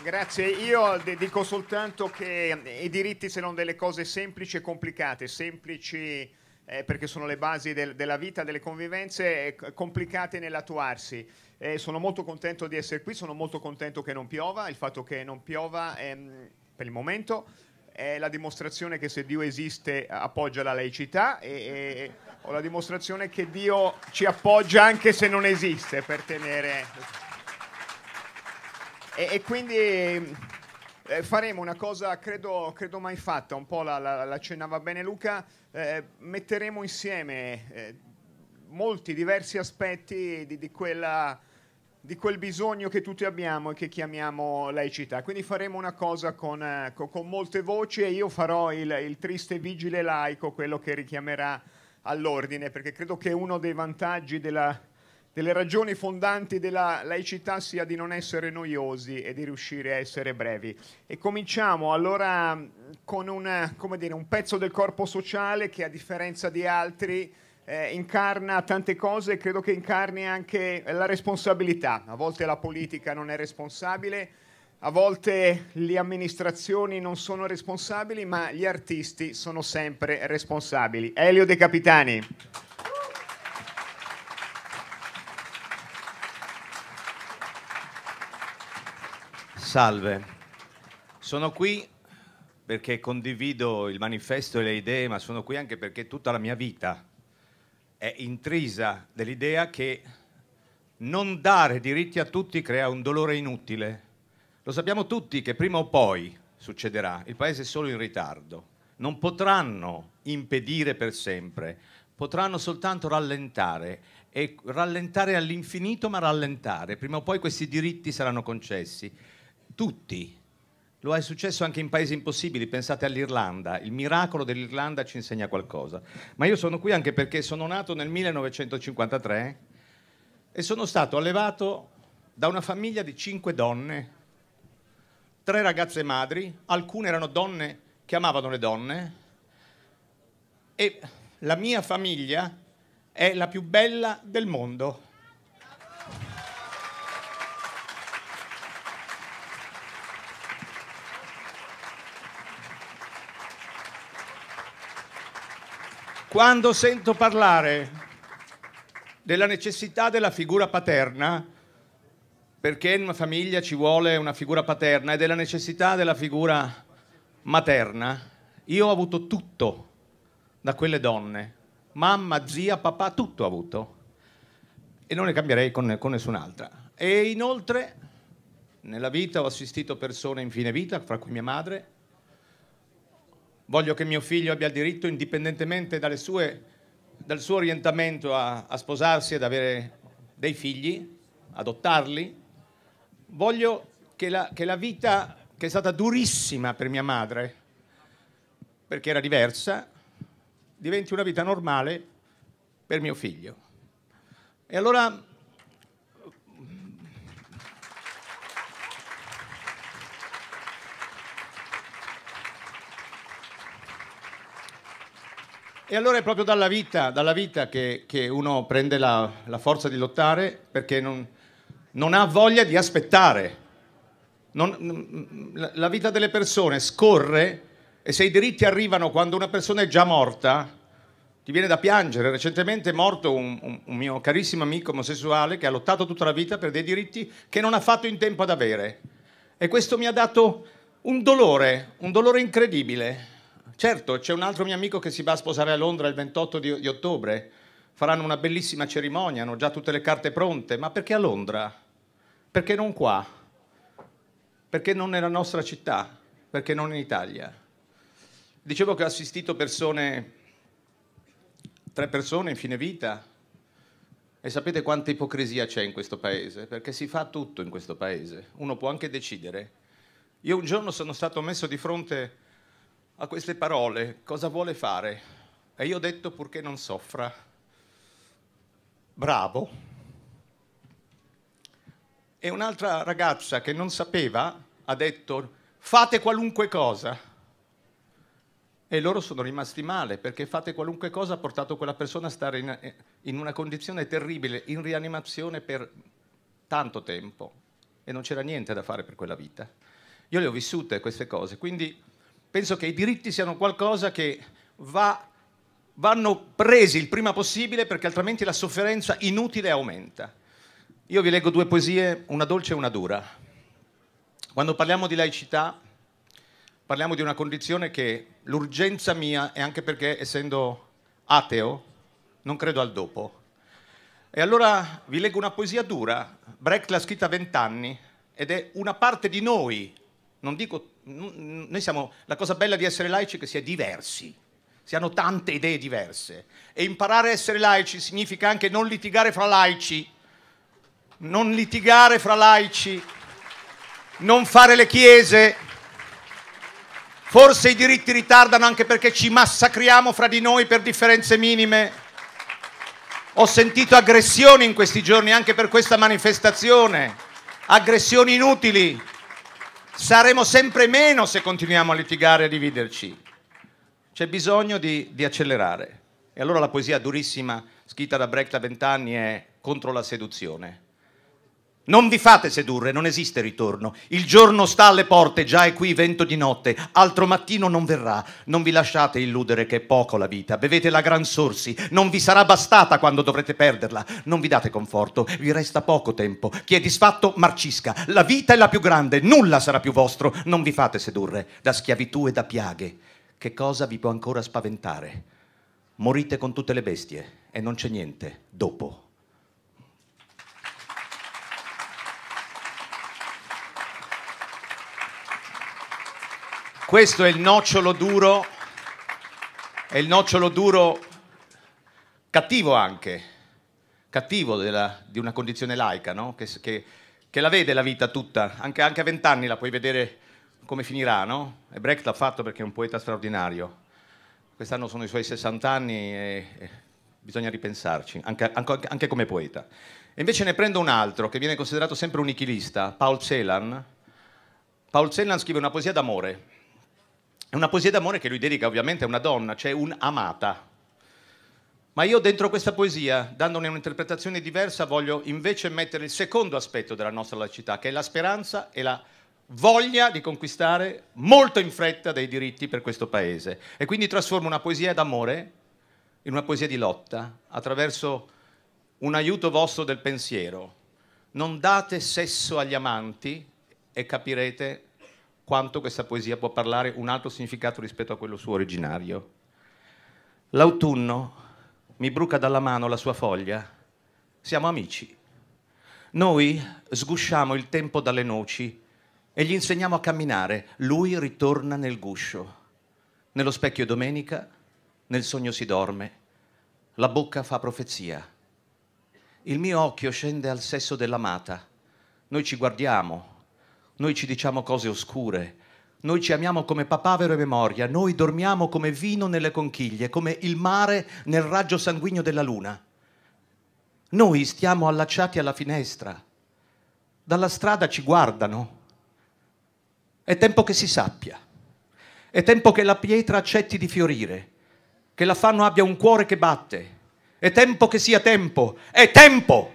Grazie, io dico soltanto che eh, i diritti sono delle cose semplici e complicate, semplici eh, perché sono le basi del, della vita, delle convivenze, eh, complicate nell'attuarsi. Eh, sono molto contento di essere qui, sono molto contento che non piova, il fatto che non piova ehm, per il momento è la dimostrazione che se Dio esiste appoggia la laicità e, e ho la dimostrazione che Dio ci appoggia anche se non esiste per tenere e, e quindi eh, faremo una cosa credo, credo, mai fatta, un po' la, la, l'accennava bene Luca, eh, metteremo insieme eh, molti diversi aspetti di, di, quella, di, quel bisogno che tutti abbiamo e che chiamiamo laicità. Quindi faremo una cosa con, eh, con molte voci e io farò il, il triste vigile laico, quello che richiamerà all'ordine, perché credo che uno dei vantaggi della delle ragioni fondanti della laicità sia di non essere noiosi e di riuscire a essere brevi. E cominciamo allora con un, dire, un pezzo del corpo sociale che a differenza di altri eh, incarna tante cose e credo che incarni anche la responsabilità. A volte la politica non è responsabile, a volte le amministrazioni non sono responsabili, ma gli artisti sono sempre responsabili. Elio De Capitani. Salve, sono qui perché condivido il manifesto e le idee, ma sono qui anche perché tutta la mia vita è intrisa dell'idea che non dare diritti a tutti crea un dolore inutile. Lo sappiamo tutti che prima o poi succederà, il Paese è solo in ritardo. Non potranno impedire per sempre, potranno soltanto rallentare e rallentare all'infinito, ma rallentare. Prima o poi questi diritti saranno concessi tutti. Lo è successo anche in paesi impossibili, pensate all'Irlanda, il miracolo dell'Irlanda ci insegna qualcosa. Ma io sono qui anche perché sono nato nel 1953 e sono stato allevato da una famiglia di cinque donne, tre ragazze madri, alcune erano donne che amavano le donne e la mia famiglia è la più bella del mondo. Quando sento parlare della necessità della figura paterna, perché in una famiglia ci vuole una figura paterna e della necessità della figura materna, io ho avuto tutto da quelle donne, mamma, zia, papà, tutto ho avuto e non ne cambierei con, con nessun'altra. E inoltre nella vita ho assistito persone in fine vita, fra cui mia madre, voglio che mio figlio abbia il diritto, indipendentemente sue, dal suo orientamento a, a sposarsi, ad avere dei figli, adottarli, voglio che la, che la, vita che è stata durissima per mia madre, perché era diversa, diventi una vita normale per mio figlio. E allora E allora è proprio dalla vita, dalla vita che, che, uno prende la, la, forza di lottare perché non, non ha voglia di aspettare. Non, la vita delle persone scorre e se i diritti arrivano quando una persona è già morta, ti viene da piangere. Recentemente è morto un, un, un mio carissimo amico omosessuale che ha lottato tutta la vita per dei diritti che non ha fatto in tempo ad avere. E questo mi ha dato un dolore, un dolore incredibile Certo, c'è un altro mio amico che si va a sposare a Londra il 28 di, di ottobre. Faranno una bellissima cerimonia, hanno già tutte le carte pronte, ma perché a Londra? Perché non qua? Perché non nella nostra città? Perché non in Italia? Dicevo che ho assistito persone, tre persone in fine vita, e sapete quanta ipocrisia c'è in questo paese? Perché si fa tutto in questo paese, uno può anche decidere. Io un giorno sono stato messo di fronte a queste parole, cosa vuole fare? E io ho detto purché non soffra. Bravo. E un'altra ragazza che non sapeva ha detto fate qualunque cosa. E loro sono rimasti male perché fate qualunque cosa ha portato quella persona a stare in, in una condizione terribile, in rianimazione per tanto tempo e non c'era niente da fare per quella vita. Io le ho vissute queste cose, quindi penso che i diritti siano qualcosa che va, vanno presi il prima possibile perché altrimenti la sofferenza inutile aumenta. Io vi leggo due poesie, una dolce e una dura. Quando parliamo di laicità parliamo di una condizione che l'urgenza mia è anche perché essendo ateo non credo al dopo. E allora vi leggo una poesia dura, Brecht l'ha scritta a vent'anni ed è una parte di noi non dico, noi siamo, la cosa bella di essere laici è che si è diversi, si hanno tante idee diverse. E imparare a essere laici significa anche non litigare fra laici, non litigare fra laici, non fare le chiese. Forse i diritti ritardano anche perché ci massacriamo fra di noi per differenze minime. Ho sentito aggressioni in questi giorni anche per questa manifestazione, aggressioni inutili, saremo sempre meno se continuiamo a litigare e a dividerci. C'è bisogno di, di, accelerare. E allora la poesia durissima scritta da Brecht a vent'anni è contro la seduzione. Non vi fate sedurre, non esiste ritorno. Il giorno sta alle porte, già è qui vento di notte, altro mattino non verrà. Non vi lasciate illudere che è poco la vita, bevete la gran sorsi, non vi sarà bastata quando dovrete perderla. Non vi date conforto, vi resta poco tempo. Chi è disfatto marcisca, la vita è la più grande, nulla sarà più vostro. Non vi fate sedurre da schiavitù e da piaghe. Che cosa vi può ancora spaventare? Morite con tutte le bestie e non c'è niente dopo. Questo è il nocciolo duro, è il nocciolo duro cattivo anche, cattivo della, di una condizione laica, no? che, che, che, la vede la vita tutta, anche, anche a vent'anni la puoi vedere come finirà, no? E Brecht l'ha fatto perché è un poeta straordinario. Quest'anno sono i suoi 60 anni e, e bisogna ripensarci, anche, anche, anche, come poeta. E invece ne prendo un altro che viene considerato sempre un nichilista, Paul Celan. Paul Celan scrive una poesia d'amore è una poesia d'amore che lui dedica ovviamente a una donna, cioè un'amata. Ma io dentro questa poesia, dandone un'interpretazione diversa, voglio invece mettere il secondo aspetto della nostra laicità, che è la speranza e la voglia di conquistare molto in fretta dei diritti per questo paese. E quindi trasformo una poesia d'amore in una poesia di lotta attraverso un aiuto vostro del pensiero. Non date sesso agli amanti e capirete quanto questa poesia può parlare un altro significato rispetto a quello suo originario. L'autunno mi bruca dalla mano la sua foglia, siamo amici. Noi sgusciamo il tempo dalle noci e gli insegniamo a camminare, lui ritorna nel guscio. Nello specchio domenica, nel sogno si dorme, la bocca fa profezia. Il mio occhio scende al sesso dell'amata, noi ci guardiamo, noi ci diciamo cose oscure, noi ci amiamo come papavero e memoria, noi dormiamo come vino nelle conchiglie, come il mare nel raggio sanguigno della luna. Noi stiamo allacciati alla finestra, dalla strada ci guardano. È tempo che si sappia, è tempo che la pietra accetti di fiorire, che la fanno abbia un cuore che batte, è tempo che sia tempo, è tempo!